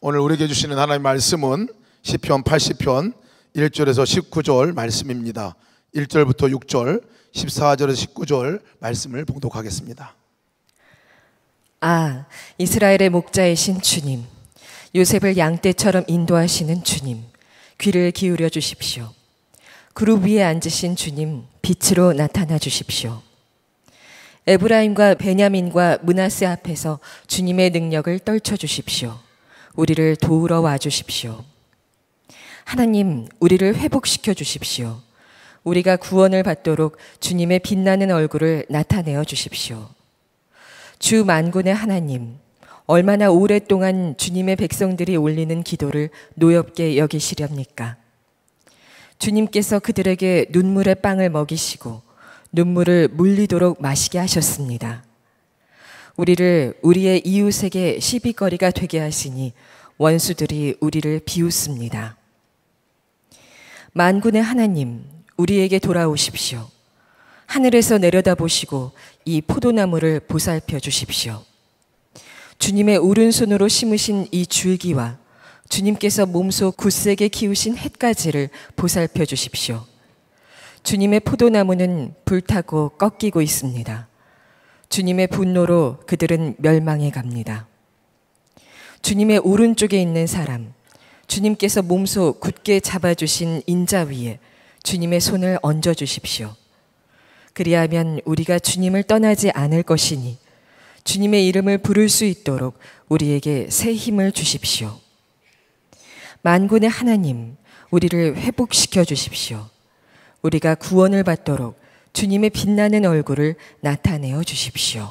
오늘 우리에게 주시는 하나님 의 말씀은 1 0편 80편 1절에서 19절 말씀입니다. 1절부터 6절, 14절에서 19절 말씀을 봉독하겠습니다. 아, 이스라엘의 목자이신 주님, 요셉을 양떼처럼 인도하시는 주님, 귀를 기울여 주십시오. 그룹 위에 앉으신 주님, 빛으로 나타나 주십시오. 에브라임과 베냐민과 문하세 앞에서 주님의 능력을 떨쳐 주십시오. 우리를 도우러 와 주십시오. 하나님, 우리를 회복시켜 주십시오. 우리가 구원을 받도록 주님의 빛나는 얼굴을 나타내어 주십시오. 주 만군의 하나님, 얼마나 오랫동안 주님의 백성들이 올리는 기도를 노엽게 여기시렵니까? 주님께서 그들에게 눈물의 빵을 먹이시고 눈물을 물리도록 마시게 하셨습니다. 우리를 우리의 이웃에게 시비거리가 되게 하시니 원수들이 우리를 비웃습니다. 만군의 하나님, 우리에게 돌아오십시오. 하늘에서 내려다보시고 이 포도나무를 보살펴 주십시오. 주님의 오른손으로 심으신 이 줄기와 주님께서 몸소 굳세게 키우신 햇가지를 보살펴 주십시오. 주님의 포도나무는 불타고 꺾이고 있습니다. 주님의 분노로 그들은 멸망해 갑니다. 주님의 오른쪽에 있는 사람, 주님께서 몸소 굳게 잡아주신 인자 위에 주님의 손을 얹어 주십시오. 그리하면 우리가 주님을 떠나지 않을 것이니 주님의 이름을 부를 수 있도록 우리에게 새 힘을 주십시오. 만군의 하나님, 우리를 회복시켜 주십시오. 우리가 구원을 받도록 주님의 빛나는 얼굴을 나타내어 주십시오.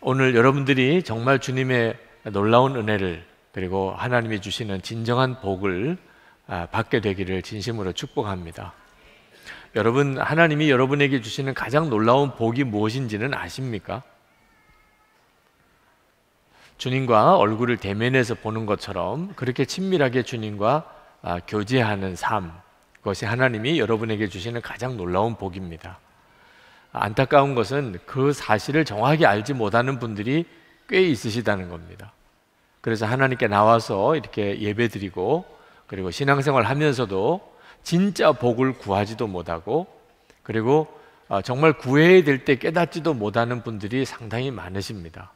오늘 여러분들이 정말 주님의 놀라운 은혜를 그리고 하나님이 주시는 진정한 복을 아, 받게 되기를 진심으로 축복합니다. 여러분, 하나님이 여러분에게 주시는 가장 놀라운 복이 무엇인지는 아십니까? 주님과 얼굴을 대면해서 보는 것처럼 그렇게 친밀하게 주님과 아, 교제하는 삶, 그것이 하나님이 여러분에게 주시는 가장 놀라운 복입니다. 안타까운 것은 그 사실을 정확히 알지 못하는 분들이 꽤 있으시다는 겁니다. 그래서 하나님께 나와서 이렇게 예배 드리고 그리고 신앙생활 하면서도 진짜 복을 구하지도 못하고 그리고 어, 정말 구해야 될 때 깨닫지도 못하는 분들이 상당히 많으십니다.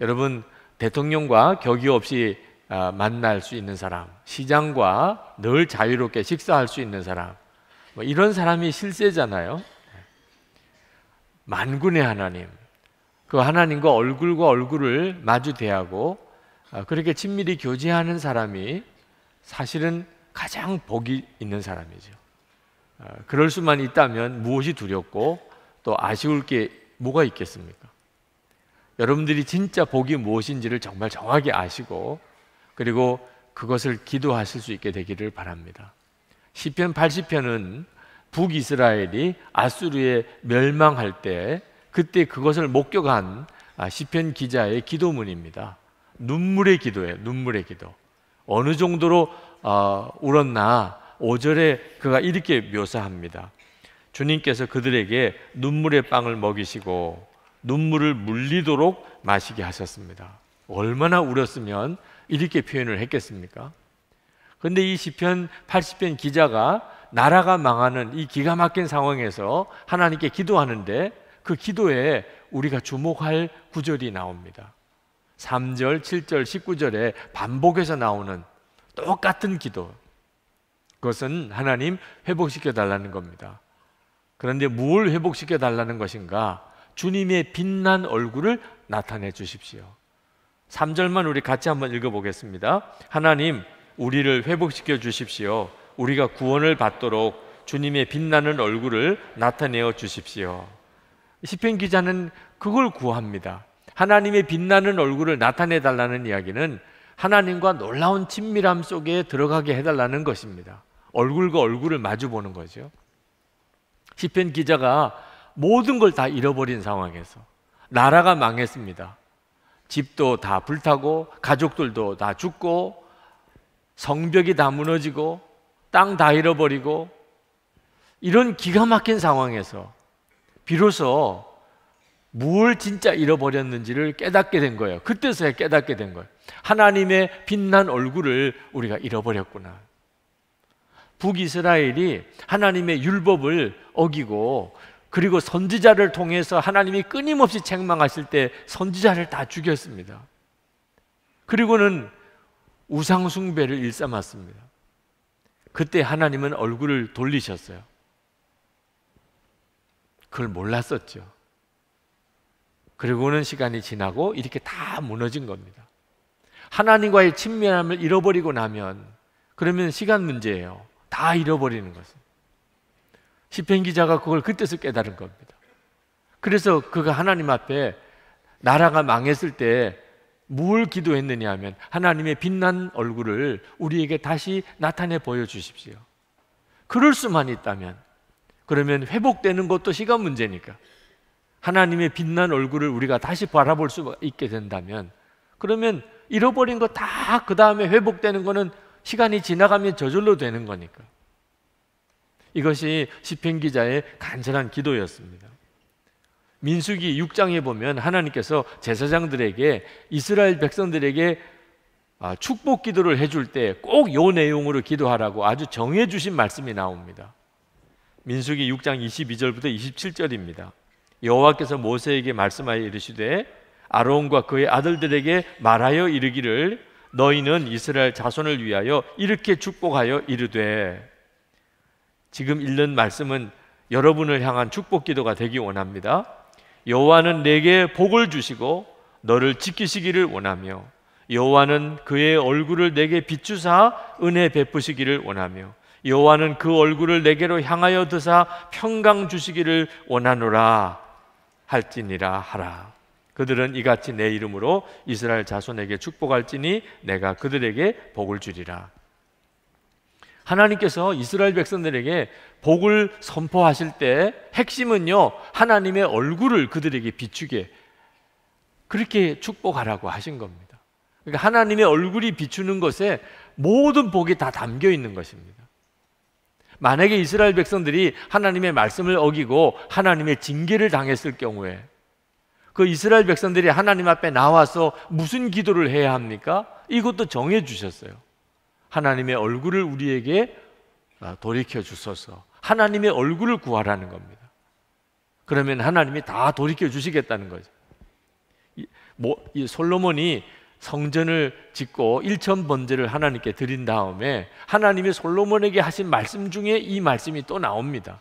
여러분 대통령과 격이 없이 어, 만날 수 있는 사람, 시장과 늘 자유롭게 식사할 수 있는 사람, 뭐 이런 사람이 실세잖아요. 만군의 하나님, 그 하나님과 얼굴과 얼굴을 마주 대하고 어, 그렇게 친밀히 교제하는 사람이 사실은 가장 복이 있는 사람이죠. 어, 그럴 수만 있다면 무엇이 두렵고 또 아쉬울 게 뭐가 있겠습니까? 여러분들이 진짜 복이 무엇인지를 정말 정확히 아시고 그리고 그것을 기도하실 수 있게 되기를 바랍니다. 시편 80편은 북이스라엘이 아수르에 멸망할 때 그때 그것을 목격한 아, 시편 기자의 기도문입니다. 눈물의 기도예 눈물의 기도. 어느 정도로 어, 울었나 5절에 그가 이렇게 묘사합니다. 주님께서 그들에게 눈물의 빵을 먹이시고 눈물을 물리도록 마시게 하셨습니다. 얼마나 울었으면 이렇게 표현을 했겠습니까? 근데 이 시편 80편 기자가 나라가 망하는 이 기가 막힌 상황에서 하나님께 기도하는데 그 기도에 우리가 주목할 구절이 나옵니다. 3절, 7절, 19절에 반복해서 나오는 똑같은 기도. 그것은 하나님 회복시켜 달라는 겁니다. 그런데 뭘 회복시켜 달라는 것인가? 주님의 빛난 얼굴을 나타내 주십시오. 3절만 우리 같이 한번 읽어보겠습니다. 하나님, 우리를 회복시켜 주십시오. 우리가 구원을 받도록 주님의 빛나는 얼굴을 나타내어 주십시오. 시편 기자는 그걸 구합니다. 하나님의 빛나는 얼굴을 나타내 달라는 이야기는 하나님과 놀라운 친밀함 속에 들어가게 해달라는 것입니다. 얼굴과 얼굴을 마주 보는 거죠. 시편 기자가 모든 걸 다 잃어버린 상황에서 나라가 망했습니다. 집도 다 불타고 가족들도 다 죽고 성벽이 다 무너지고 땅 다 잃어버리고 이런 기가 막힌 상황에서 비로소 뭘 진짜 잃어버렸는지를 깨닫게 된 거예요. 그때서야 깨닫게 된 거예요. 하나님의 빛난 얼굴을 우리가 잃어버렸구나. 북이스라엘이 하나님의 율법을 어기고 그리고 선지자를 통해서 하나님이 끊임없이 책망하실 때 선지자를 다 죽였습니다. 그리고는 우상숭배를 일삼았습니다. 그때 하나님은 얼굴을 돌리셨어요. 그걸 몰랐었죠. 그리고는 시간이 지나고 이렇게 다 무너진 겁니다. 하나님과의 친밀함을 잃어버리고 나면 그러면 시간 문제예요. 다 잃어버리는 것은. 시편 기자가 그걸 그때서 깨달은 겁니다. 그래서 그가 하나님 앞에 나라가 망했을 때 뭘 기도했느냐 하면 하나님의 빛난 얼굴을 우리에게 다시 나타내 보여 주십시오. 그럴 수만 있다면 그러면 회복되는 것도 시간 문제니까 하나님의 빛난 얼굴을 우리가 다시 바라볼 수 있게 된다면 그러면 잃어버린 거 다 그 다음에 회복되는 거는 시간이 지나가면 저절로 되는 거니까 이것이 시편 기자의 간절한 기도였습니다. 민수기 6장에 보면 하나님께서 제사장들에게 이스라엘 백성들에게 아, 축복 기도를 해줄 때 꼭 요 내용으로 기도하라고 아주 정해 주신 말씀이 나옵니다. 민수기 6장 22절부터 27절입니다. 여호와께서 모세에게 말씀하여 이르시되 아론과 그의 아들들에게 말하여 이르기를 너희는 이스라엘 자손을 위하여 이렇게 축복하여 이르되 지금 읽는 말씀은 여러분을 향한 축복 기도가 되기 원합니다. 여호와는 내게 복을 주시고 너를 지키시기를 원하며 여호와는 그의 얼굴을 내게 비추사 은혜 베푸시기를 원하며 여호와는 그 얼굴을 내게로 향하여 드사 평강 주시기를 원하노라 할지니라 하라. 그들은 이같이 내 이름으로 이스라엘 자손에게 축복할지니 내가 그들에게 복을 주리라. 하나님께서 이스라엘 백성들에게 복을 선포하실 때 핵심은요, 하나님의 얼굴을 그들에게 비추게 그렇게 축복하라고 하신 겁니다. 그러니까 하나님의 얼굴이 비추는 것에 모든 복이 다 담겨 있는 것입니다. 만약에 이스라엘 백성들이 하나님의 말씀을 어기고 하나님의 징계를 당했을 경우에 그 이스라엘 백성들이 하나님 앞에 나와서 무슨 기도를 해야 합니까? 이것도 정해 주셨어요. 하나님의 얼굴을 우리에게 아, 돌이켜 주소서. 하나님의 얼굴을 구하라는 겁니다. 그러면 하나님이 다 돌이켜 주시겠다는 거죠. 이, 뭐, 이 솔로몬이 성전을 짓고 일천 번제를 하나님께 드린 다음에 하나님이 솔로몬에게 하신 말씀 중에 이 말씀이 또 나옵니다.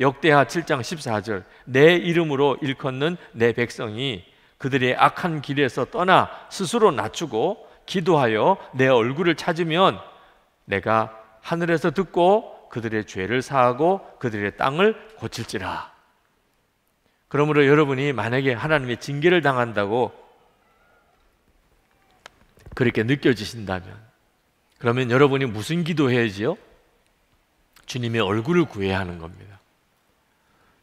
역대하 7장 14절 내 이름으로 일컫는 내 백성이 그들의 악한 길에서 떠나 스스로 낮추고 기도하여 내 얼굴을 찾으면 내가 하늘에서 듣고 그들의 죄를 사하고 그들의 땅을 고칠지라. 그러므로 여러분이 만약에 하나님의 징계를 당한다고 그렇게 느껴지신다면 그러면 여러분이 무슨 기도해야지요? 주님의 얼굴을 구해야 하는 겁니다.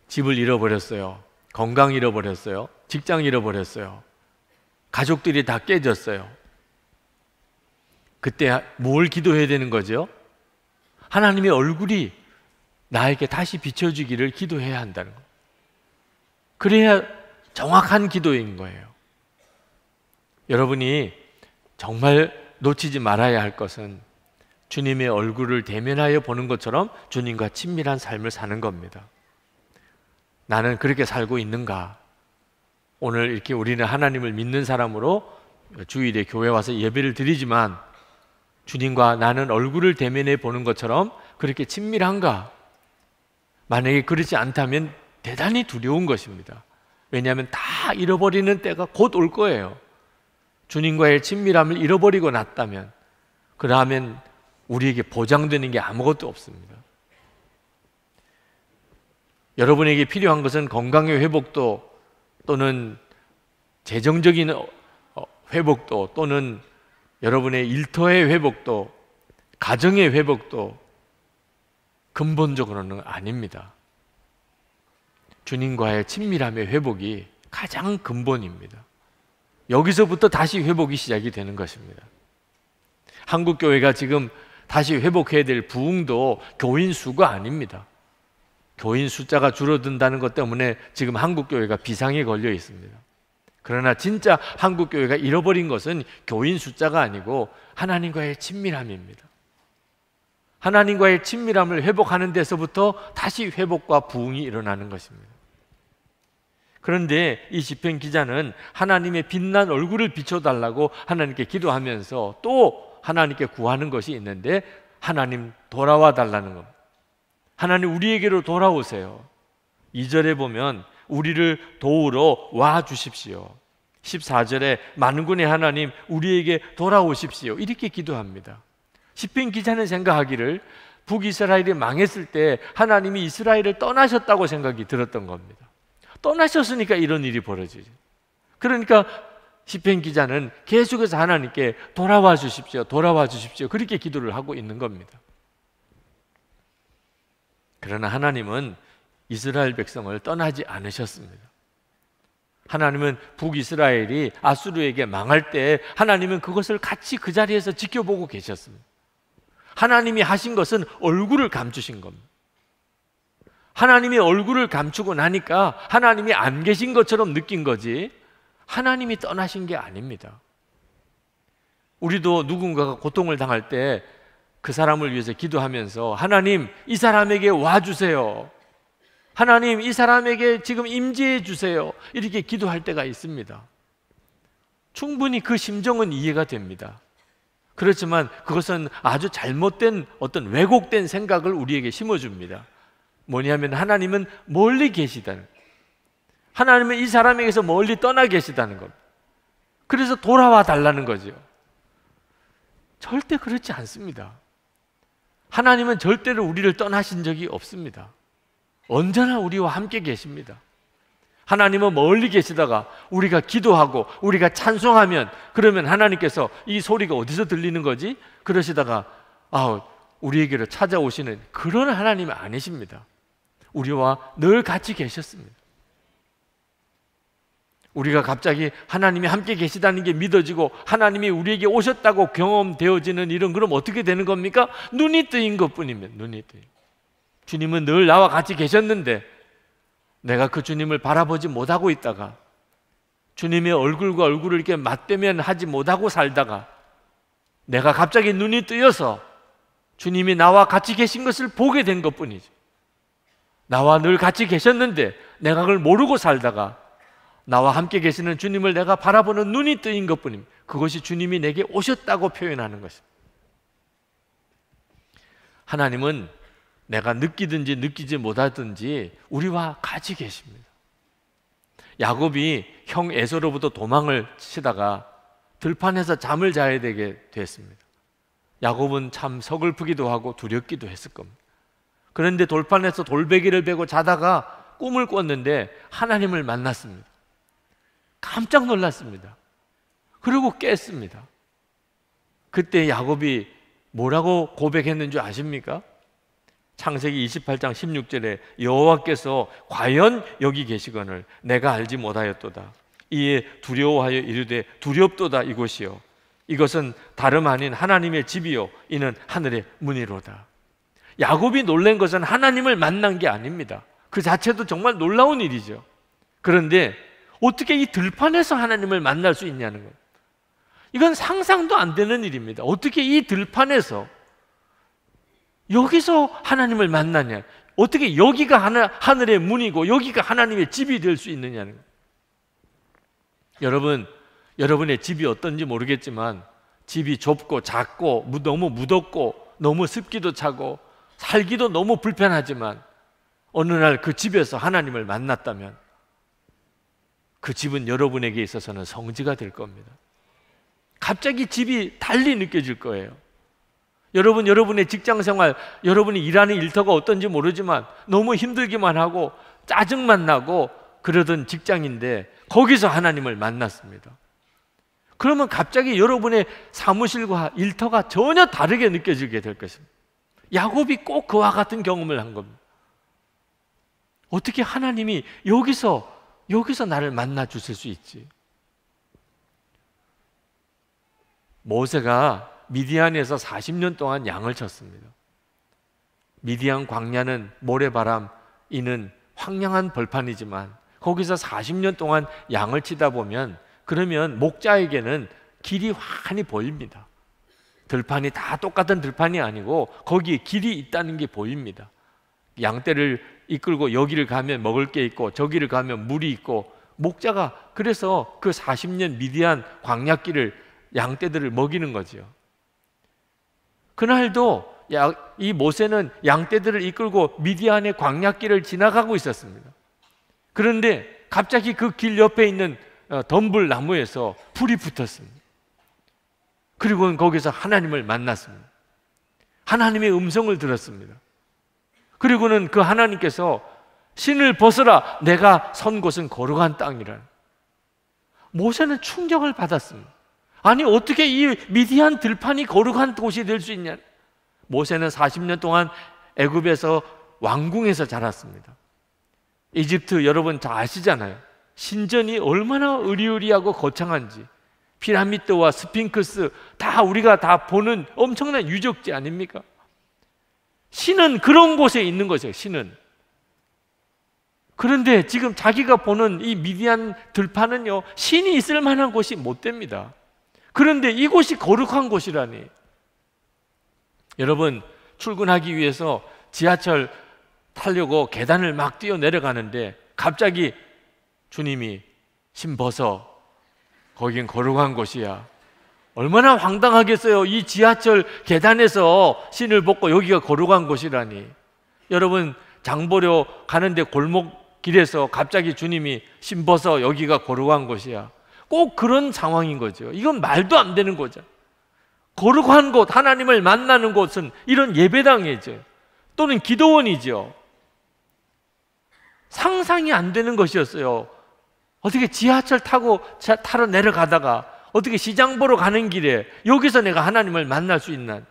집을 잃어버렸어요. 건강 잃어버렸어요. 직장 잃어버렸어요. 가족들이 다 깨졌어요. 그때 뭘 기도해야 되는 거죠? 하나님의 얼굴이 나에게 다시 비춰주기를 기도해야 한다는 거. 그래야 정확한 기도인 거예요. 여러분이 정말 놓치지 말아야 할 것은 주님의 얼굴을 대면하여 보는 것처럼 주님과 친밀한 삶을 사는 겁니다. 나는 그렇게 살고 있는가? 오늘 이렇게 우리는 하나님을 믿는 사람으로 주일에 교회 와서 예배를 드리지만 주님과 나는 얼굴을 대면해 보는 것처럼 그렇게 친밀한가? 만약에 그렇지 않다면 대단히 두려운 것입니다. 왜냐하면 다 잃어버리는 때가 곧 올 거예요. 주님과의 친밀함을 잃어버리고 났다면, 그러면 우리에게 보장되는 게 아무것도 없습니다. 여러분에게 필요한 것은 건강의 회복도 또는 재정적인 어, 회복도 또는 여러분의 일터의 회복도 가정의 회복도 근본적으로는 아닙니다. 주님과의 친밀함의 회복이 가장 근본입니다. 여기서부터 다시 회복이 시작이 되는 것입니다. 한국 교회가 지금 다시 회복해야 될 부흥도 교인 수가 아닙니다. 교인 숫자가 줄어든다는 것 때문에 지금 한국 교회가 비상에 걸려 있습니다. 그러나 진짜 한국 교회가 잃어버린 것은 교인 숫자가 아니고 하나님과의 친밀함입니다. 하나님과의 친밀함을 회복하는 데서부터 다시 회복과 부흥이 일어나는 것입니다. 그런데 이 시편 기자는 하나님의 빛난 얼굴을 비춰 달라고 하나님께 기도하면서 또 하나님께 구하는 것이 있는데 하나님 돌아와 달라는 겁니다. 하나님 우리에게로 돌아오세요. 2절에 보면 우리를 도우러 와 주십시오. 14절에 만 군의 하나님 우리에게 돌아오십시오. 이렇게 기도합니다. 시편 기자는 생각하기를 북이스라엘이 망했을 때 하나님이 이스라엘을 떠나셨다고 생각이 들었던 겁니다. 떠나셨으니까 이런 일이 벌어지죠. 그러니까 시편 기자는 계속해서 하나님께 돌아와 주십시오. 돌아와 주십시오. 그렇게 기도를 하고 있는 겁니다. 그러나 하나님은 이스라엘 백성을 떠나지 않으셨습니다. 하나님은 북이스라엘이 아수르에게 망할 때 하나님은 그것을 같이 그 자리에서 지켜보고 계셨습니다. 하나님이 하신 것은 얼굴을 감추신 겁니다. 하나님이 얼굴을 감추고 나니까 하나님이 안 계신 것처럼 느낀 거지 하나님이 떠나신 게 아닙니다. 우리도 누군가가 고통을 당할 때 그 사람을 위해서 기도하면서 하나님 이 사람에게 와주세요. 하나님 이 사람에게 지금 임재해 주세요. 이렇게 기도할 때가 있습니다. 충분히 그 심정은 이해가 됩니다. 그렇지만 그것은 아주 잘못된 어떤 왜곡된 생각을 우리에게 심어줍니다. 뭐냐면 하나님은 멀리 계시다는 하나님은 이 사람에게서 멀리 떠나 계시다는 겁 그래서 돌아와 달라는 거죠. 절대 그렇지 않습니다. 하나님은 절대로 우리를 떠나신 적이 없습니다. 언제나 우리와 함께 계십니다. 하나님은 멀리 계시다가 우리가 기도하고 우리가 찬송하면 그러면 하나님께서 이 소리가 어디서 들리는 거지? 그러시다가 아, 우리에게로 찾아오시는 그런 하나님 아니십니다. 우리와 늘 같이 계셨습니다. 우리가 갑자기 하나님이 함께 계시다는 게 믿어지고 하나님이 우리에게 오셨다고 경험되어지는 일은 그럼 어떻게 되는 겁니까? 눈이 뜨인 것 뿐입니다. 눈이 뜨인. 주님은 늘 나와 같이 계셨는데 내가 그 주님을 바라보지 못하고 있다가 주님의 얼굴과 얼굴을 이렇게 맞대면 하지 못하고 살다가 내가 갑자기 눈이 뜨여서 주님이 나와 같이 계신 것을 보게 된 것뿐이지 나와 늘 같이 계셨는데 내가 그걸 모르고 살다가 나와 함께 계시는 주님을 내가 바라보는 눈이 뜨인 것뿐입니다. 그것이 주님이 내게 오셨다고 표현하는 것입니다. 하나님은 내가 느끼든지 느끼지 못하든지 우리와 같이 계십니다. 야곱이 형 에서로부터 도망을 치다가 들판에서 잠을 자야 되게 됐습니다. 야곱은 참 서글프기도 하고 두렵기도 했을 겁니다. 그런데 돌판에서 돌베기를 베고 자다가 꿈을 꿨는데 하나님을 만났습니다. 깜짝 놀랐습니다. 그리고 깼습니다. 그때 야곱이 뭐라고 고백했는 줄 아십니까? 창세기 28장 16절에 여호와께서 과연 여기 계시거늘 내가 알지 못하였도다. 이에 두려워하여 이르되 두렵도다 이곳이요 이것은 다름 아닌 하나님의 집이요 이는 하늘의 문이로다. 야곱이 놀란 것은 하나님을 만난 게 아닙니다. 그 자체도 정말 놀라운 일이죠. 그런데 어떻게 이 들판에서 하나님을 만날 수 있냐는 거예요. 이건 상상도 안 되는 일입니다. 어떻게 이 들판에서 여기서 하나님을 만나냐? 어떻게 여기가 하나, 하늘의 문이고 여기가 하나님의 집이 될 수 있느냐는 여러분, 여러분의 집이 어떤지 모르겠지만 집이 좁고 작고 너무 무덥고 너무 습기도 차고 살기도 너무 불편하지만 어느 날 그 집에서 하나님을 만났다면 그 집은 여러분에게 있어서는 성지가 될 겁니다. 갑자기 집이 달리 느껴질 거예요. 여러분, 여러분의 직장 생활, 여러분이 일하는 일터가 어떤지 모르지만 너무 힘들기만 하고 짜증만 나고 그러던 직장인데 거기서 하나님을 만났습니다. 그러면 갑자기 여러분의 사무실과 일터가 전혀 다르게 느껴지게 될 것입니다. 야곱이 꼭 그와 같은 경험을 한 겁니다. 어떻게 하나님이 여기서, 여기서 나를 만나 주실 수 있지? 모세가 미디안에서 40년 동안 양을 쳤습니다. 미디안 광야는 모래바람 이는 황량한 벌판이지만 거기서 40년 동안 양을 치다 보면 그러면 목자에게는 길이 환히 보입니다. 들판이 다 똑같은 들판이 아니고 거기에 길이 있다는 게 보입니다. 양떼를 이끌고 여기를 가면 먹을 게 있고 저기를 가면 물이 있고 목자가 그래서 그 40년 미디안 광야길을 양떼들을 먹이는 거지요. 그날도 이 모세는 양떼들을 이끌고 미디안의 광약길을 지나가고 있었습니다. 그런데 갑자기 그 길 옆에 있는 어, 덤불 나무에서 불이 붙었습니다. 그리고는 거기서 하나님을 만났습니다. 하나님의 음성을 들었습니다. 그리고는 그 하나님께서 신을 벗어라 내가 선 곳은 거룩한 땅이라. 모세는 충격을 받았습니다. 아니 어떻게 이 미디안 들판이 거룩한 곳이 될 수 있냐? 모세는 40년 동안 애굽에서 왕궁에서 자랐습니다. 이집트 여러분 다 아시잖아요. 신전이 얼마나 의리의리하고 거창한지 피라미드와 스핑크스 다 우리가 다 보는 엄청난 유적지 아닙니까? 신은 그런 곳에 있는 거죠. 신은 그런데 지금 자기가 보는 이 미디안 들판은요 신이 있을 만한 곳이 못 됩니다. 그런데 이곳이 거룩한 곳이라니. 여러분, 출근하기 위해서 지하철 타려고 계단을 막 뛰어 내려가는데 갑자기 주님이 신 벗어. 거긴 거룩한 곳이야. 얼마나 황당하겠어요. 이 지하철 계단에서 신을 벗고 여기가 거룩한 곳이라니. 여러분, 장보려 가는데 골목길에서 갑자기 주님이 신 벗어 여기가 거룩한 곳이야. 꼭 그런 상황인 거죠. 이건 말도 안 되는 거죠. 거룩한 곳, 하나님을 만나는 곳은 이런 예배당이죠. 또는 기도원이죠. 상상이 안 되는 것이었어요. 어떻게 지하철 타고 차, 타러 내려가다가 어떻게 시장 보러 가는 길에 여기서 내가 하나님을 만날 수 있나?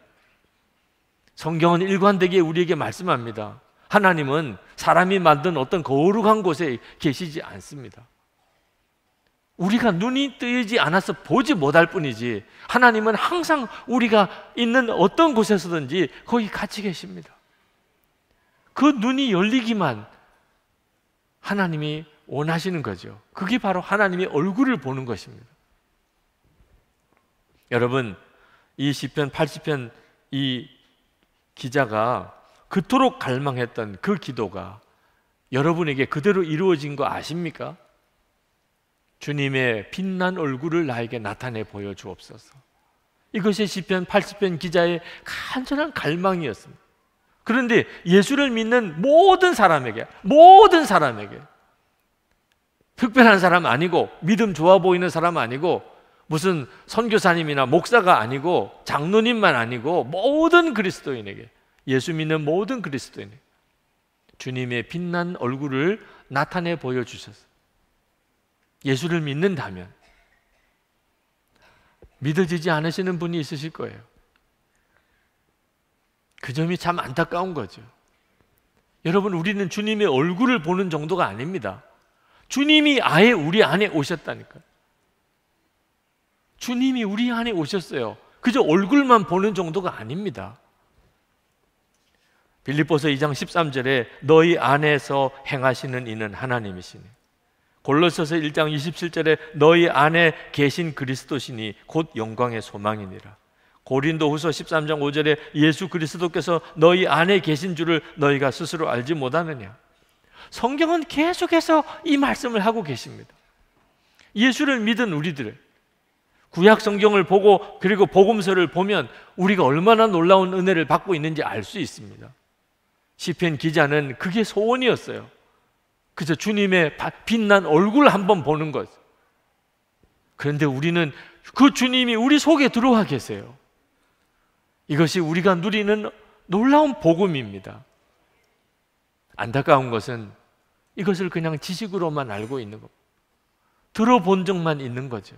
성경은 일관되게 우리에게 말씀합니다. 하나님은 사람이 만든 어떤 거룩한 곳에 계시지 않습니다. 우리가 눈이 뜨이지 않아서 보지 못할 뿐이지 하나님은 항상 우리가 있는 어떤 곳에서든지 거기 같이 계십니다. 그 눈이 열리기만 하나님이 원하시는 거죠. 그게 바로 하나님의 얼굴을 보는 것입니다. 여러분, 이 시편 80편 이 기자가 그토록 갈망했던 그 기도가 여러분에게 그대로 이루어진 거 아십니까? 주님의 빛난 얼굴을 나에게 나타내 보여 주옵소서. 이것이 시편 80편 기자의 간절한 갈망이었습니다. 그런데 예수를 믿는 모든 사람에게 모든 사람에게 특별한 사람 아니고 믿음 좋아 보이는 사람 아니고 무슨 선교사님이나 목사가 아니고 장로님만 아니고 모든 그리스도인에게 예수 믿는 모든 그리스도인에게 주님의 빛난 얼굴을 나타내 보여 주셨어요. 예수를 믿는다면 믿어지지 않으시는 분이 있으실 거예요. 그 점이 참 안타까운 거죠. 여러분, 우리는 주님의 얼굴을 보는 정도가 아닙니다. 주님이 아예 우리 안에 오셨다니까. 주님이 우리 안에 오셨어요. 그저 얼굴만 보는 정도가 아닙니다. 빌립보서 2장 13절에 너희 안에서 행하시는 이는 하나님이시니. 골로새서 1장 27절에 너희 안에 계신 그리스도시니 곧 영광의 소망이니라. 고린도후서 13장 5절에 예수 그리스도께서 너희 안에 계신 줄을 너희가 스스로 알지 못하느냐. 성경은 계속해서 이 말씀을 하고 계십니다. 예수를 믿은 우리들 구약 성경을 보고 그리고 복음서를 보면 우리가 얼마나 놀라운 은혜를 받고 있는지 알 수 있습니다. 시편 기자는 그게 소원이었어요. 그저 주님의 빛난 얼굴 한번 보는 것. 그런데 우리는 그 주님이 우리 속에 들어와 계세요. 이것이 우리가 누리는 놀라운 복음입니다. 안타까운 것은 이것을 그냥 지식으로만 알고 있는 것. 들어본 적만 있는 거죠.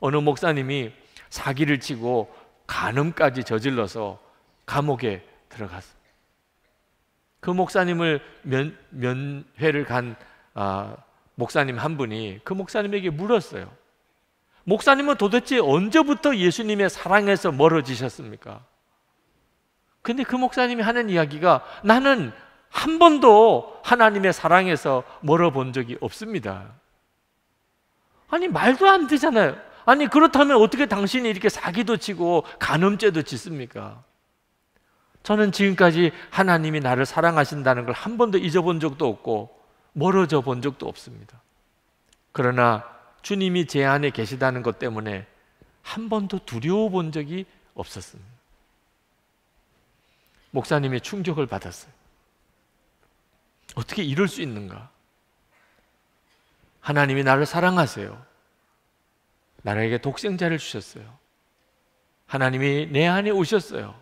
어느 목사님이 사기를 치고 간음까지 저질러서 감옥에 들어갔습니다 그 목사님을 면, 면회를 간 아, 목사님 한 분이 그 목사님에게 물었어요. 목사님은 도대체 언제부터 예수님의 사랑에서 멀어지셨습니까? 근데 그 목사님이 하는 이야기가 나는 한 번도 하나님의 사랑에서 멀어 본 적이 없습니다. 아니, 말도 안 되잖아요. 아니, 그렇다면 어떻게 당신이 이렇게 사기도 치고 간음죄도 짓습니까? 저는 지금까지 하나님이 나를 사랑하신다는 걸 한 번도 잊어본 적도 없고 멀어져 본 적도 없습니다. 그러나 주님이 제 안에 계시다는 것 때문에 한 번도 두려워 본 적이 없었습니다. 목사님의 충격을 받았어요. 어떻게 이럴 수 있는가? 하나님이 나를 사랑하세요. 나에게 독생자를 주셨어요. 하나님이 내 안에 오셨어요.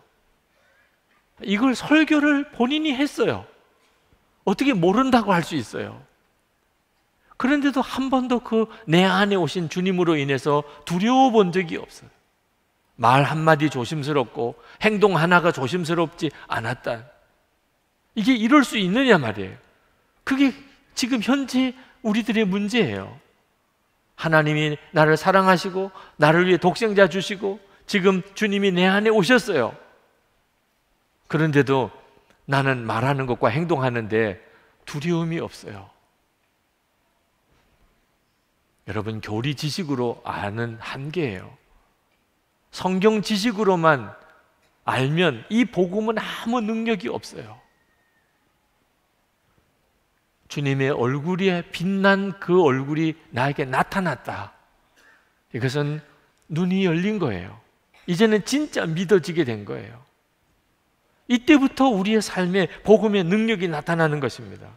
이걸 설교를 본인이 했어요. 어떻게 모른다고 할 수 있어요? 그런데도 한 번도 그 내 안에 오신 주님으로 인해서 두려워 본 적이 없어요. 말 한마디 조심스럽고 행동 하나가 조심스럽지 않았다. 이게 이럴 수 있느냐 말이에요. 그게 지금 현재 우리들의 문제예요. 하나님이 나를 사랑하시고 나를 위해 독생자 주시고 지금 주님이 내 안에 오셨어요. 그런데도 나는 말하는 것과 행동하는데 두려움이 없어요. 여러분, 교리 지식으로 아는 한계예요. 성경 지식으로만 알면 이 복음은 아무 능력이 없어요. 주님의 얼굴에 빛난 그 얼굴이 나에게 나타났다. 이것은 눈이 열린 거예요. 이제는 진짜 믿어지게 된 거예요. 이때부터 우리의 삶에 복음의 능력이 나타나는 것입니다.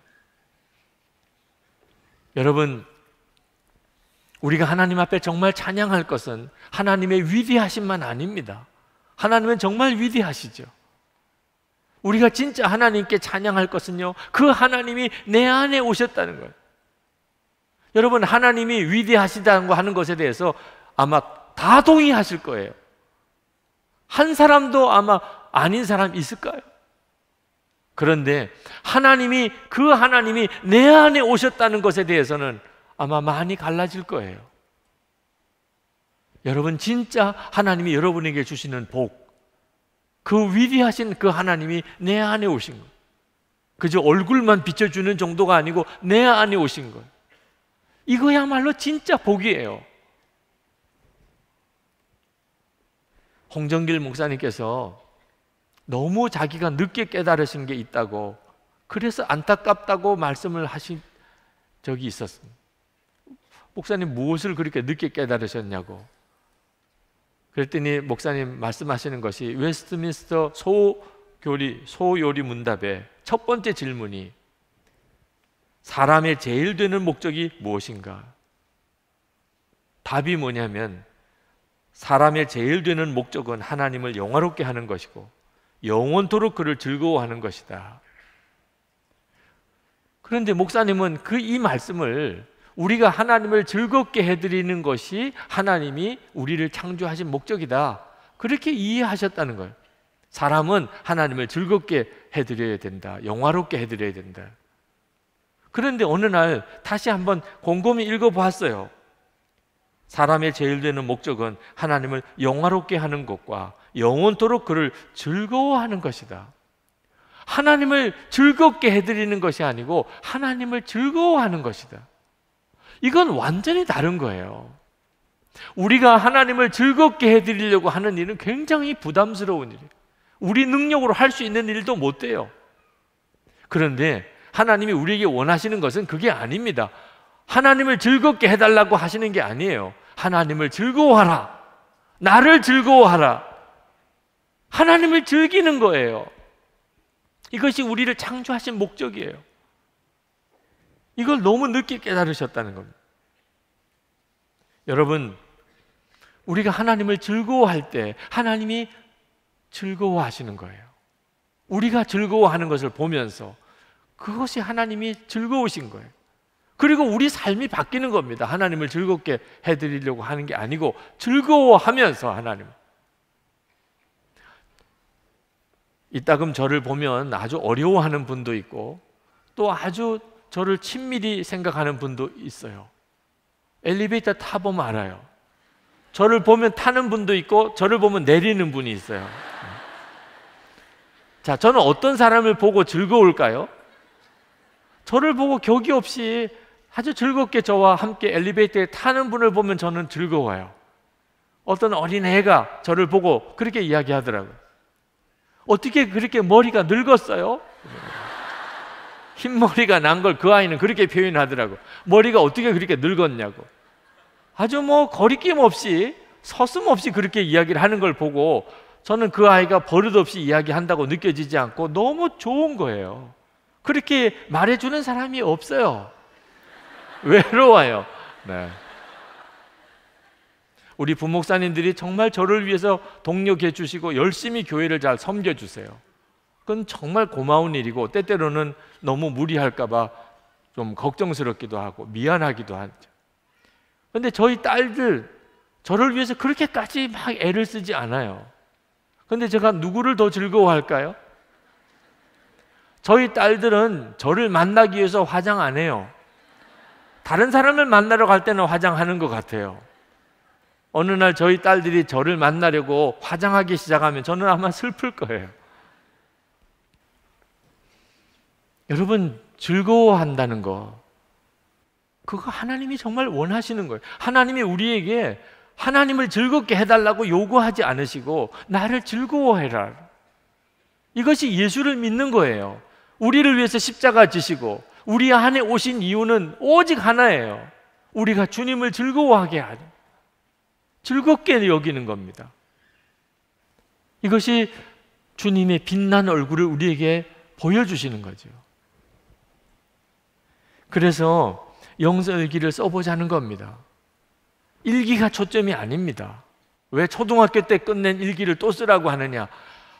여러분, 우리가 하나님 앞에 정말 찬양할 것은 하나님의 위대하심만 아닙니다. 하나님은 정말 위대하시죠. 우리가 진짜 하나님께 찬양할 것은요, 그 하나님이 내 안에 오셨다는 거예요. 여러분, 하나님이 위대하시다는 거 하는 것에 대해서 아마 다 동의하실 거예요. 한 사람도 아마 아닌 사람 있을까요? 그런데 하나님이 그 하나님이 내 안에 오셨다는 것에 대해서는 아마 많이 갈라질 거예요. 여러분 진짜 하나님이 여러분에게 주시는 복, 그 위대하신 그 하나님이 내 안에 오신 거 그저 얼굴만 비춰주는 정도가 아니고 내 안에 오신 거 이거야말로 진짜 복이에요. 홍정길 목사님께서 너무 자기가 늦게 깨달으신 게 있다고 그래서 안타깝다고 말씀을 하신 적이 있었습니다. 목사님 무엇을 그렇게 늦게 깨달으셨냐고. 그랬더니 목사님 말씀하시는 것이 웨스트민스터 소교리 소요리 문답의 첫 번째 질문이 사람의 제일 되는 목적이 무엇인가? 답이 뭐냐면 사람의 제일 되는 목적은 하나님을 영화롭게 하는 것이고 영원토록 그를 즐거워하는 것이다. 그런데 목사님은 그 이 말씀을 우리가 하나님을 즐겁게 해드리는 것이 하나님이 우리를 창조하신 목적이다. 그렇게 이해하셨다는 거예요. 사람은 하나님을 즐겁게 해드려야 된다. 영화롭게 해드려야 된다. 그런데 어느 날 다시 한번 곰곰이 읽어보았어요. 사람의 제일 되는 목적은 하나님을 영화롭게 하는 것과 영원토록 그를 즐거워하는 것이다. 하나님을 즐겁게 해드리는 것이 아니고 하나님을 즐거워하는 것이다. 이건 완전히 다른 거예요. 우리가 하나님을 즐겁게 해드리려고 하는 일은 굉장히 부담스러운 일이에요. 우리 능력으로 할 수 있는 일도 못 돼요. 그런데 하나님이 우리에게 원하시는 것은 그게 아닙니다. 하나님을 즐겁게 해달라고 하시는 게 아니에요. 하나님을 즐거워하라. 나를 즐거워하라. 하나님을 즐기는 거예요. 이것이 우리를 창조하신 목적이에요. 이걸 너무 늦게 깨달으셨다는 겁니다. 여러분, 우리가 하나님을 즐거워할 때 하나님이 즐거워하시는 거예요. 우리가 즐거워하는 것을 보면서 그것이 하나님이 즐거우신 거예요. 그리고 우리 삶이 바뀌는 겁니다. 하나님을 즐겁게 해드리려고 하는 게 아니고 즐거워하면서 하나님 이따금 저를 보면 아주 어려워하는 분도 있고 또 아주 저를 친밀히 생각하는 분도 있어요. 엘리베이터 타보면 알아요. 저를 보면 타는 분도 있고 저를 보면 내리는 분이 있어요. 자, 저는 어떤 사람을 보고 즐거울까요? 저를 보고 격이 없이 아주 즐겁게 저와 함께 엘리베이터에 타는 분을 보면 저는 즐거워요. 어떤 어린애가 저를 보고 그렇게 이야기하더라고요. 어떻게 그렇게 머리가 늙었어요? 흰머리가 난 걸 그 아이는 그렇게 표현하더라고. 머리가 어떻게 그렇게 늙었냐고. 아주 뭐 거리낌 없이 서슴없이 그렇게 이야기를 하는 걸 보고 저는 그 아이가 버릇없이 이야기한다고 느껴지지 않고 너무 좋은 거예요. 그렇게 말해주는 사람이 없어요. 외로워요. 네. 우리 부목사님들이 정말 저를 위해서 동력해 주시고 열심히 교회를 잘 섬겨 주세요. 그건 정말 고마운 일이고 때때로는 너무 무리할까 봐좀 걱정스럽기도 하고 미안하기도 하죠. 근데 저희 딸들 저를 위해서 그렇게까지 막 애를 쓰지 않아요. 근데 제가 누구를 더 즐거워할까요? 저희 딸들은 저를 만나기 위해서 화장 안 해요. 다른 사람을 만나러 갈 때는 화장하는 것 같아요. 어느 날 저희 딸들이 저를 만나려고 화장하기 시작하면 저는 아마 슬플 거예요. 여러분, 즐거워한다는 거. 그거 하나님이 정말 원하시는 거예요. 하나님이 우리에게 하나님을 즐겁게 해달라고 요구하지 않으시고, 나를 즐거워해라. 이것이 예수를 믿는 거예요. 우리를 위해서 십자가 지시고, 우리 안에 오신 이유는 오직 하나예요. 우리가 주님을 즐거워하게 하는. 즐겁게 여기는 겁니다. 이것이 주님의 빛난 얼굴을 우리에게 보여주시는 거죠. 그래서 영서일기를 써보자는 겁니다. 일기가 초점이 아닙니다. 왜 초등학교 때 끝낸 일기를 또 쓰라고 하느냐?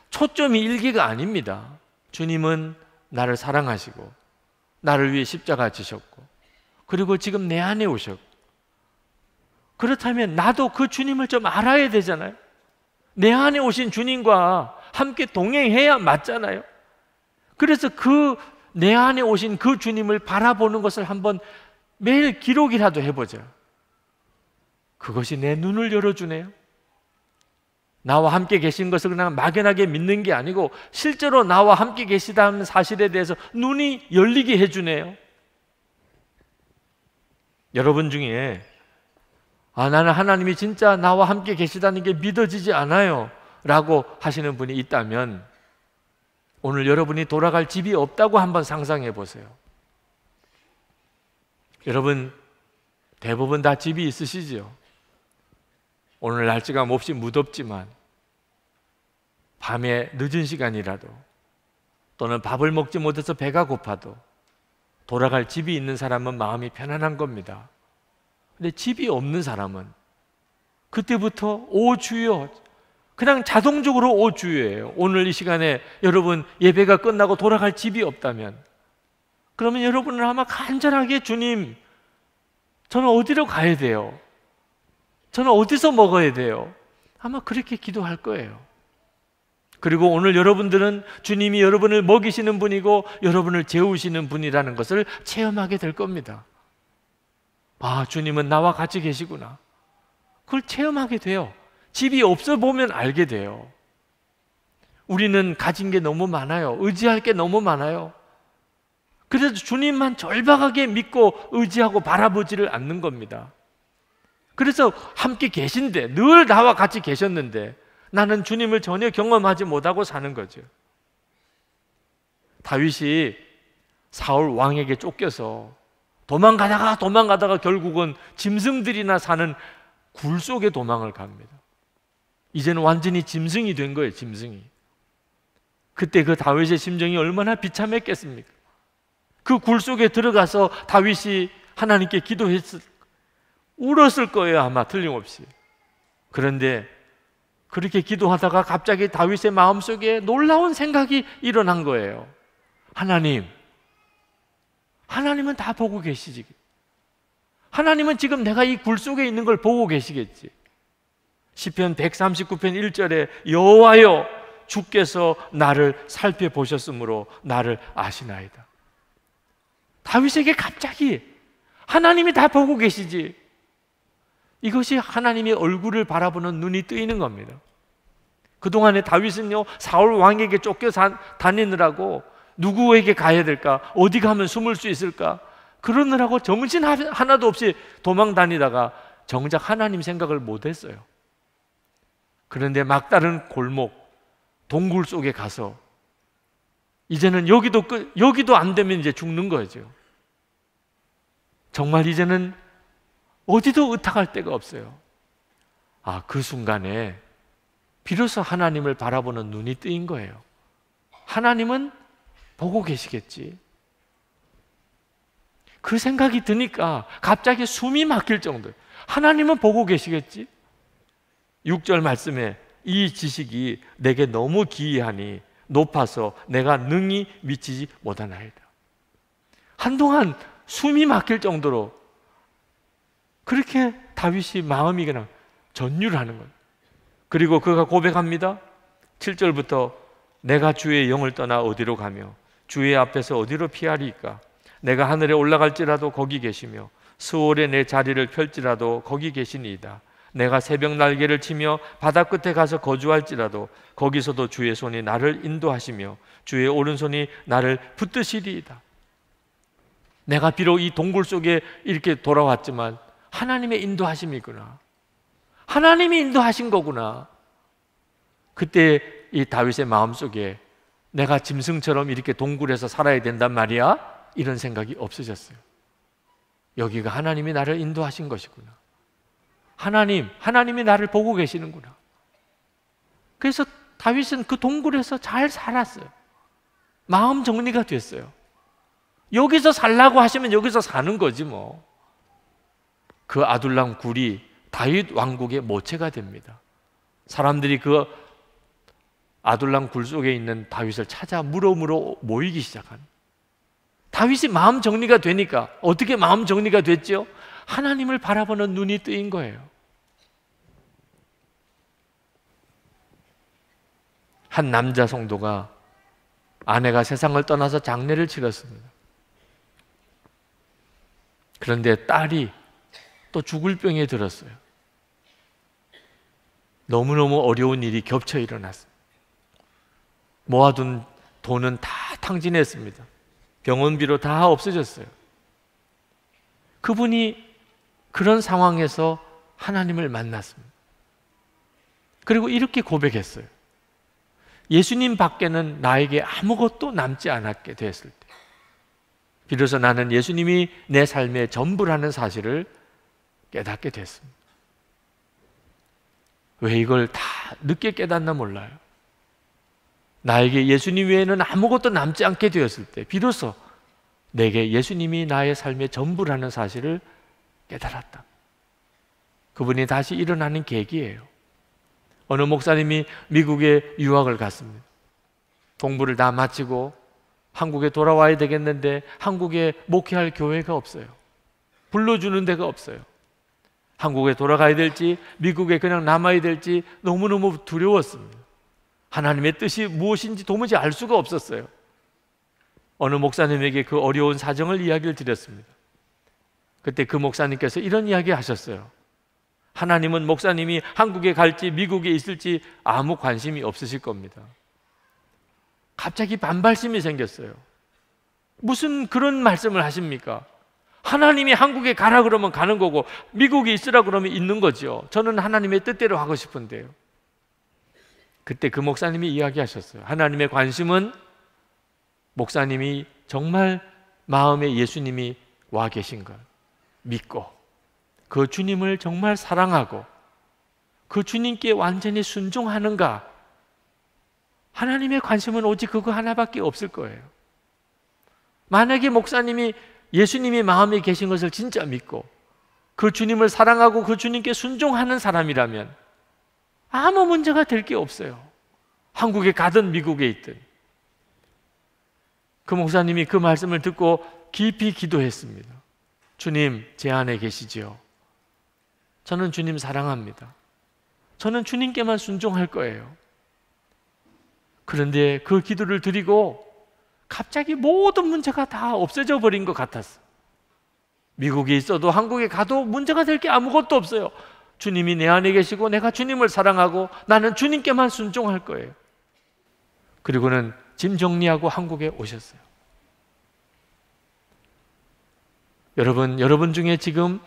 초점이 일기가 아닙니다. 주님은 나를 사랑하시고, 나를 위해 십자가 지셨고, 그리고 지금 내 안에 오셨고, 그렇다면 나도 그 주님을 좀 알아야 되잖아요. 내 안에 오신 주님과 함께 동행해야 맞잖아요. 그래서 그 내 안에 오신 그 주님을 바라보는 것을 한번 매일 기록이라도 해보죠. 그것이 내 눈을 열어주네요. 나와 함께 계신 것을 그냥 막연하게 믿는 게 아니고 실제로 나와 함께 계시다는 사실에 대해서 눈이 열리게 해주네요. 여러분 중에 아, 나는 하나님이 진짜 나와 함께 계시다는 게 믿어지지 않아요. 라고 하시는 분이 있다면 오늘 여러분이 돌아갈 집이 없다고 한번 상상해 보세요. 여러분, 대부분 다 집이 있으시지 오늘 날씨가 몹시 무덥지만 밤에 늦은 시간이라도 또는 밥을 먹지 못해서 배가 고파도 돌아갈 집이 있는 사람은 마음이 편안한 겁니다. 근데 집이 없는 사람은 그때부터 오 주여 그냥 자동적으로 오 주여예요. 오늘 이 시간에 여러분 예배가 끝나고 돌아갈 집이 없다면 그러면 여러분은 아마 간절하게 주님 저는 어디로 가야 돼요? 저는 어디서 먹어야 돼요? 아마 그렇게 기도할 거예요. 그리고 오늘 여러분들은 주님이 여러분을 먹이시는 분이고 여러분을 재우시는 분이라는 것을 체험하게 될 겁니다. 아, 주님은 나와 같이 계시구나. 그걸 체험하게 돼요. 집이 없어 보면 알게 돼요. 우리는 가진 게 너무 많아요. 의지할 게 너무 많아요. 그래서 주님만 절박하게 믿고 의지하고 바라보지를 않는 겁니다. 그래서 함께 계신데, 늘 나와 같이 계셨는데, 나는 주님을 전혀 경험하지 못하고 사는 거죠. 다윗이 사울 왕에게 쫓겨서 도망가다가 도망가다가 결국은 짐승들이나 사는 굴 속에 도망을 갑니다. 이제는 완전히 짐승이 된 거예요, 짐승이. 그때 그 다윗의 심정이 얼마나 비참했겠습니까? 그 굴 속에 들어가서 다윗이 하나님께 기도했을, 울었을 거예요, 아마 틀림없이. 그런데 그렇게 기도하다가 갑자기 다윗의 마음속에 놀라운 생각이 일어난 거예요. 하나님, 하나님은 다 보고 계시지. 하나님은 지금 내가 이 굴 속에 있는 걸 보고 계시겠지. 시편 139편 1절에 여호와여 주께서 나를 살펴보셨으므로 나를 아시나이다. 다윗에게 갑자기 하나님이 다 보고 계시지. 이것이 하나님의 얼굴을 바라보는 눈이 뜨이는 겁니다. 그동안에 다윗은요, 사울 왕에게 쫓겨 다니느라고 누구에게 가야 될까? 어디 가면 숨을 수 있을까? 그러느라고 정신 하나도 없이 도망 다니다가 정작 하나님 생각을 못 했어요. 그런데 막다른 골목, 동굴 속에 가서 이제는 여기도 끝, 여기도 안 되면 이제 죽는 거죠. 정말 이제는 어디도 의탁할 데가 없어요. 아, 그 순간에 비로소 하나님을 바라보는 눈이 뜨인 거예요. 하나님은 보고 계시겠지. 그 생각이 드니까 갑자기 숨이 막힐 정도. 하나님은 보고 계시겠지. 6절 말씀에 이 지식이 내게 너무 기이하니 높아서 내가 능히 미치지 못하나이다. 한동안 숨이 막힐 정도로 그렇게 다윗이 마음이 그냥 전율 하는 거 그리고 그가 고백합니다. 7절부터 내가 주의 영을 떠나 어디로 가며 주의 앞에서 어디로 피하리까? 내가 하늘에 올라갈지라도 거기 계시며 수월에 내 자리를 펼지라도 거기 계시니이다. 내가 새벽 날개를 치며 바다 끝에 가서 거주할지라도 거기서도 주의 손이 나를 인도하시며 주의 오른손이 나를 붙드시리이다. 내가 비록 이 동굴 속에 이렇게 돌아왔지만 하나님의 인도하심이구나. 하나님이 인도하신 거구나. 그때 이 다윗의 마음속에 내가 짐승처럼 이렇게 동굴에서 살아야 된단 말이야? 이런 생각이 없어졌어요. 여기가 하나님이 나를 인도하신 것이구나. 하나님, 하나님이 나를 보고 계시는구나. 그래서 다윗은 그 동굴에서 잘 살았어요. 마음 정리가 됐어요. 여기서 살라고 하시면 여기서 사는 거지 뭐. 그 아둘람 굴이 다윗 왕국의 모체가 됩니다. 사람들이 그 아둘람 굴 속에 있는 다윗을 찾아 물어물어 모이기 시작한. 다윗이 마음 정리가 되니까 어떻게 마음 정리가 됐죠? 하나님을 바라보는 눈이 뜨인 거예요. 한 남자 성도가 아내가 세상을 떠나서 장례를 치렀습니다. 그런데 딸이 또 죽을 병에 들었어요. 너무너무 어려운 일이 겹쳐 일어났습니다. 모아둔 돈은 다 탕진했습니다. 병원비로 다 없어졌어요. 그분이 그런 상황에서 하나님을 만났습니다. 그리고 이렇게 고백했어요. 예수님 밖에는 나에게 아무것도 남지 않았게 됐을 때. 비로소 나는 예수님이 내 삶의 전부라는 사실을 깨닫게 됐습니다. 왜 이걸 다 늦게 깨닫나 몰라요. 나에게 예수님 외에는 아무것도 남지 않게 되었을 때 비로소 내게 예수님이 나의 삶의 전부라는 사실을 깨달았다. 그분이 다시 일어나는 계기예요. 어느 목사님이 미국에 유학을 갔습니다. 공부를 다 마치고 한국에 돌아와야 되겠는데 한국에 목회할 교회가 없어요. 불러주는 데가 없어요. 한국에 돌아가야 될지 미국에 그냥 남아야 될지 너무너무 두려웠습니다. 하나님의 뜻이 무엇인지 도무지 알 수가 없었어요. 어느 목사님에게 그 어려운 사정을 이야기를 드렸습니다. 그때 그 목사님께서 이런 이야기 하셨어요. 하나님은 목사님이 한국에 갈지 미국에 있을지 아무 관심이 없으실 겁니다. 갑자기 반발심이 생겼어요. 무슨 그런 말씀을 하십니까? 하나님이 한국에 가라 그러면 가는 거고 미국에 있으라 그러면 있는 거죠. 저는 하나님의 뜻대로 하고 싶은데요. 그때 그 목사님이 이야기하셨어요. 하나님의 관심은 목사님이 정말 마음에 예수님이 와 계신 걸 믿고 그 주님을 정말 사랑하고 그 주님께 완전히 순종하는가? 하나님의 관심은 오직 그거 하나밖에 없을 거예요. 만약에 목사님이 예수님이 마음에 계신 것을 진짜 믿고 그 주님을 사랑하고 그 주님께 순종하는 사람이라면 아무 문제가 될 게 없어요. 한국에 가든 미국에 있든. 그 목사님이 그 말씀을 듣고 깊이 기도했습니다. 주님, 제 안에 계시지요. 저는 주님 사랑합니다. 저는 주님께만 순종할 거예요. 그런데 그 기도를 드리고 갑자기 모든 문제가 다 없어져 버린 것 같았어. 미국에 있어도 한국에 가도 문제가 될 게 아무것도 없어요. 주님이 내 안에 계시고 내가 주님을 사랑하고 나는 주님께만 순종할 거예요. 그리고는 짐 정리하고 한국에 오셨어요. 여러분, 여러분 중에 지금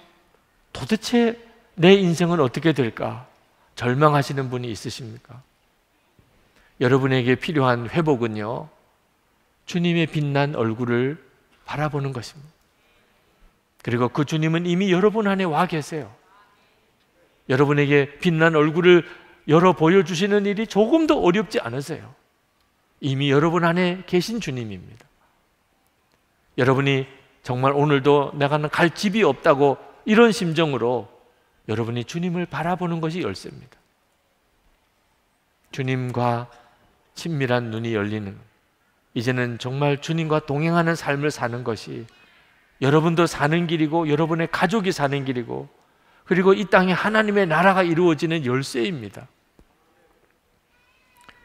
도대체 내 인생은 어떻게 될까? 절망하시는 분이 있으십니까? 여러분에게 필요한 회복은요, 주님의 빛난 얼굴을 바라보는 것입니다. 그리고 그 주님은 이미 여러분 안에 와 계세요. 여러분에게 빛난 얼굴을 열어 보여주시는 일이 조금도 어렵지 않으세요. 이미 여러분 안에 계신 주님입니다. 여러분이 정말 오늘도 내가는 갈 집이 없다고 이런 심정으로 여러분이 주님을 바라보는 것이 열쇠입니다. 주님과 친밀한 눈이 열리는 이제는 정말 주님과 동행하는 삶을 사는 것이 여러분도 사는 길이고 여러분의 가족이 사는 길이고 그리고 이 땅에 하나님의 나라가 이루어지는 열쇠입니다.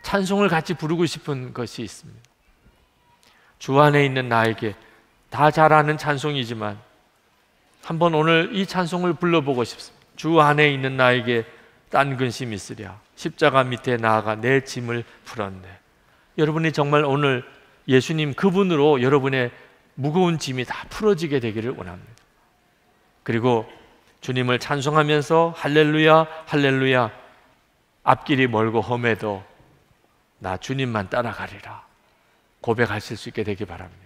찬송을 같이 부르고 싶은 것이 있습니다. 주 안에 있는 나에게 다 잘 아는 찬송이지만 한번 오늘 이 찬송을 불러보고 싶습니다. 주 안에 있는 나에게 딴 근심 있으랴. 십자가 밑에 나아가 내 짐을 풀었네. 여러분이 정말 오늘 예수님 그분으로 여러분의 무거운 짐이 다 풀어지게 되기를 원합니다. 그리고 주님을 찬송하면서 할렐루야, 할렐루야. 앞길이 멀고 험해도 나 주님만 따라가리라. 고백하실 수 있게 되기 바랍니다.